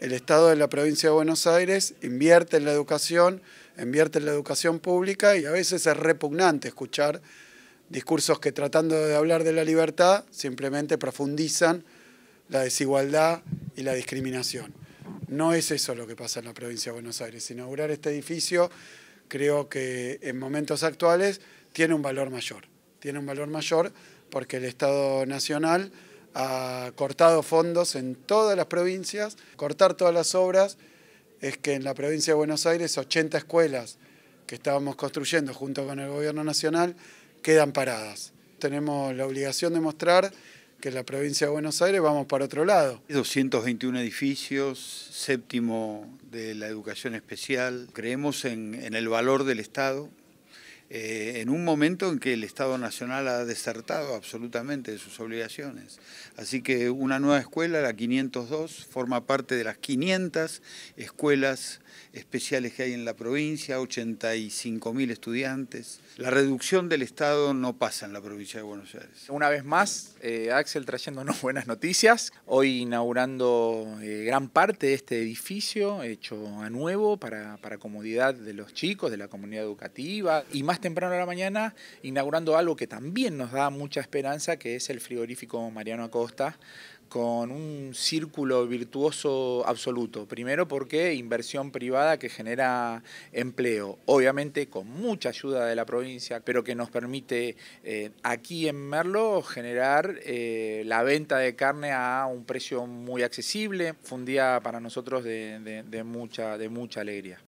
el Estado de la provincia de Buenos Aires invierte en la educación, invierte en la educación pública y a veces es repugnante escuchar discursos que tratando de hablar de la libertad simplemente profundizan la desigualdad y la discriminación. No es eso lo que pasa en la provincia de Buenos Aires. Inaugurar este edificio creo que en momentos actuales tiene un valor mayor. Tiene un valor mayor porque el Estado Nacional ha cortado fondos en todas las provincias. Cortar todas las obras es que en la provincia de Buenos Aires 80 escuelas que estábamos construyendo junto con el gobierno nacional quedan paradas. Tenemos la obligación de mostrar que en la provincia de Buenos Aires vamos para otro lado. 221 edificios, séptimo de la educación especial. Creemos en, en el valor del Estado, eh, en un momento en que el Estado Nacional ha desertado absolutamente de sus obligaciones. Así que una nueva escuela, la 502, forma parte de las 500 escuelas especiales que hay en la provincia, 85.000 estudiantes. La reducción del Estado no pasa en la provincia de Buenos Aires. Una vez más, eh, Axel trayéndonos buenas noticias. Hoy inaugurando eh, gran parte de este edificio, hecho a nuevo para, para comodidad de los chicos, de la comunidad educativa y más temprano a la mañana, inaugurando algo que también nos da mucha esperanza, que es el frigorífico Mariano Acosta, con un círculo virtuoso absoluto. Primero porque inversión privada que genera empleo, obviamente con mucha ayuda de la provincia, pero que nos permite eh, aquí en Merlo generar eh, la venta de carne a un precio muy accesible. Fue un día para nosotros de mucha, de mucha alegría.